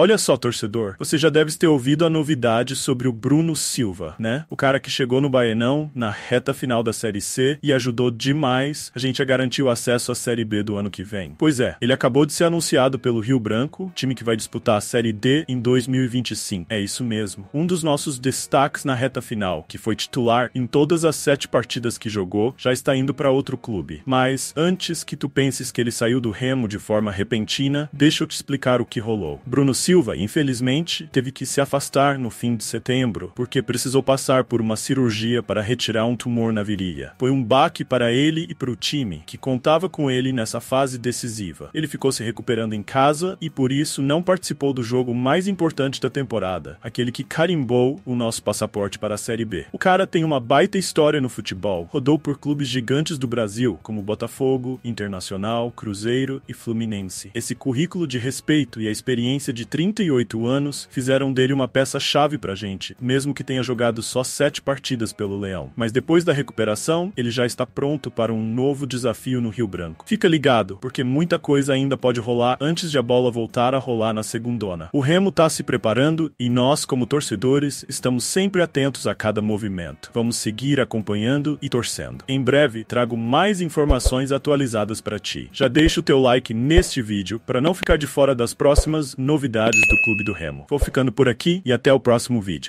Olha só, torcedor, você já deve ter ouvido a novidade sobre o Bruno Silva, né? O cara que chegou no Baenão na reta final da Série C e ajudou demais a gente a garantir o acesso à Série B do ano que vem. Pois é, ele acabou de ser anunciado pelo Rio Branco, time que vai disputar a Série D em 2025. É isso mesmo. Um dos nossos destaques na reta final, que foi titular em todas as sete partidas que jogou, já está indo para outro clube. Mas antes que tu penses que ele saiu do remo de forma repentina, deixa eu te explicar o que rolou. Bruno Silva Silva, infelizmente, teve que se afastar no fim de setembro, porque precisou passar por uma cirurgia para retirar um tumor na virilha. Foi um baque para ele e para o time, que contava com ele nessa fase decisiva. Ele ficou se recuperando em casa e por isso não participou do jogo mais importante da temporada, aquele que carimbou o nosso passaporte para a Série B. O cara tem uma baita história no futebol, rodou por clubes gigantes do Brasil, como Botafogo, Internacional, Cruzeiro e Fluminense. Esse currículo de respeito e a experiência de 38 anos, fizeram dele uma peça-chave pra gente, mesmo que tenha jogado só 7 partidas pelo Leão. Mas depois da recuperação, ele já está pronto para um novo desafio no Rio Branco. Fica ligado, porque muita coisa ainda pode rolar antes de a bola voltar a rolar na segundona. O Remo tá se preparando e nós, como torcedores, estamos sempre atentos a cada movimento. Vamos seguir acompanhando e torcendo. Em breve, trago mais informações atualizadas para ti. Já deixa o teu like neste vídeo para não ficar de fora das próximas novidades novidades do Clube do Remo. Vou ficando por aqui e até o próximo vídeo.